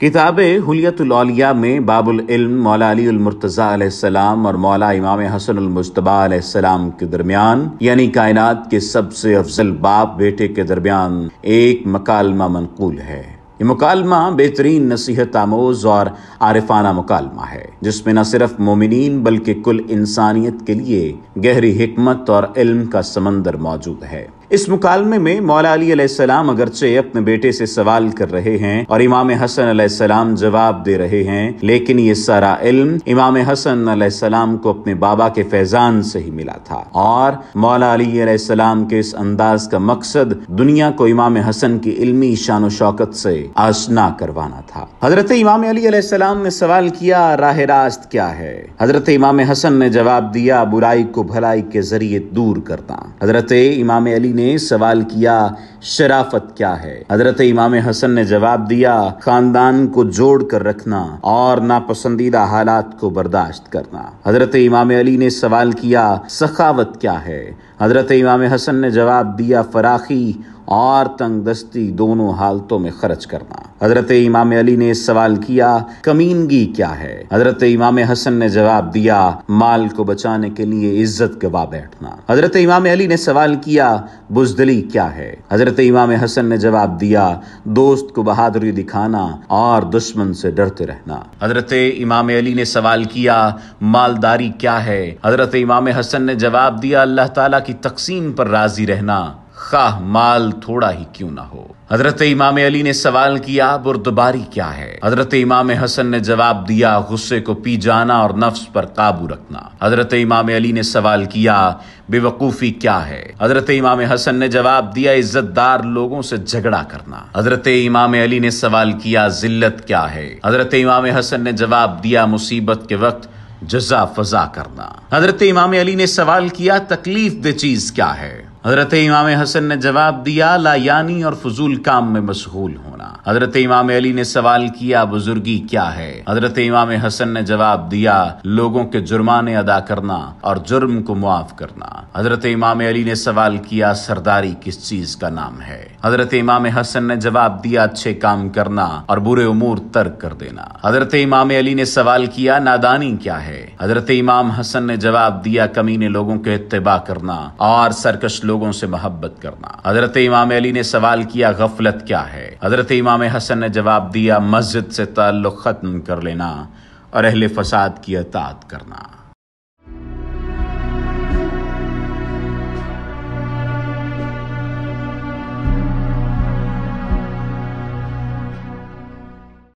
किताब हलियतौलिया में बाबुल इल्म मौला अलैहिस्सलाम और मौला इमाम हसन अलैहिस्सलाम के दरमियान यानी कायनात के सबसे अफजल बाप बेटे के दरमियान एक मकालमा मनकूल है ये मुकालमा बेहतरीन नसीहत आमोज और आरिफाना मुकालमा है जिसमें न सिर्फ मोमिन बल्कि कुल इंसानियत के लिए गहरी हमत और इल्म का समंदर मौजूद है इस मुकालमे में मौला अलैहिस्सलाम अगरचे अपने बेटे से सवाल कर रहे हैं और इमाम हसन अलैहिस्सलाम जवाब दे रहे हैं लेकिन ये सारा इल्म इमाम हसन अलैहिस्सलाम को अपने बाबा के फैजान से ही मिला था और मौला अलैहिस्सलाम के इस अंदाज का मकसद दुनिया को इमाम हसन की इल्मी शान शौकत से आशना करवाना था हजरत इमाम अलैहिस्सलाम ने सवाल किया राह रास्त क्या है हजरत इमाम हसन ने जवाब दिया बुराई को भलाई के जरिए दूर करना हजरत इमाम अली ने सवाल किया शराफत क्या है हजरत इमाम हसन ने जवाब दिया खानदान को जोड़ कर रखना और नापसंदीदा हालात को बर्दाश्त करना हजरत इमाम अली ने सवाल किया सखावत क्या है हजरत इमाम हसन ने जवाब दिया फराखी और तंग दस्ती दोनों हालतों में खर्च करना हजरत इमाम अली ने सवाल किया कमीनगी क्या है हजरत इमाम हसन ने जवाब दिया माल को बचाने के लिए इज्जत गवा बैठना हजरत इमाम अली ने सवाल किया बुजदली क्या है हजरत इमाम हसन ने जवाब दिया दोस्त को बहादुरी दिखाना और दुश्मन से डरते रहना हजरत इमाम अली ने सवाल किया मालदारी क्या है हजरत इमाम हसन ने जवाब दिया अल्लाह ताला की तकसीम पर राजी रहना खा माल थोड़ा ही क्यों ना हो हजरत इमाम अली ने सवाल किया बुरदबारी क्या है हजरत इमाम हसन ने जवाब दिया गुस्से को पी जाना और नफ्स पर काबू रखना हजरत इमाम अली ने सवाल किया बेवकूफ़ी क्या है हजरत इमाम हसन ने जवाब दिया इज्जतदार लोगों से झगड़ा करना हजरत इमाम अली ने सवाल किया जिल्लत क्या है हजरत इमाम हसन ने जवाब दिया मुसीबत के वक्त जजा फजा करना हजरत इमाम अली ने सवाल किया तकलीफ दे चीज क्या है हजरत इमाम हसन ने जवाब दिया लायानी और फजूल काम में मशगूल होना हजरत इमाम अली ने सवाल किया बुजुर्गी क्या है हजरत इमाम हसन ने जवाब दिया लोगों के जुर्माने अदा करना और जुर्म को मुआफ करना हजरत इमाम अली ने सवाल किया सरदारी किस चीज का नाम है हजरत इमाम हसन ने जवाब दिया अच्छे काम करना और बुरे उमूर तर्क कर देना हजरत इमाम अली ने सवाल किया नादानी क्या है हजरत इमाम हसन ने जवाब दिया कमीने लोगों के इतबा करना और सरकश लोग लोगों से मोहब्बत करना हजरत इमाम अली ने सवाल किया गफलत क्या है हजरत इमाम हसन ने जवाब दिया मस्जिद से ताल्लुक खत्म कर लेना और अहल फसाद की अतात करना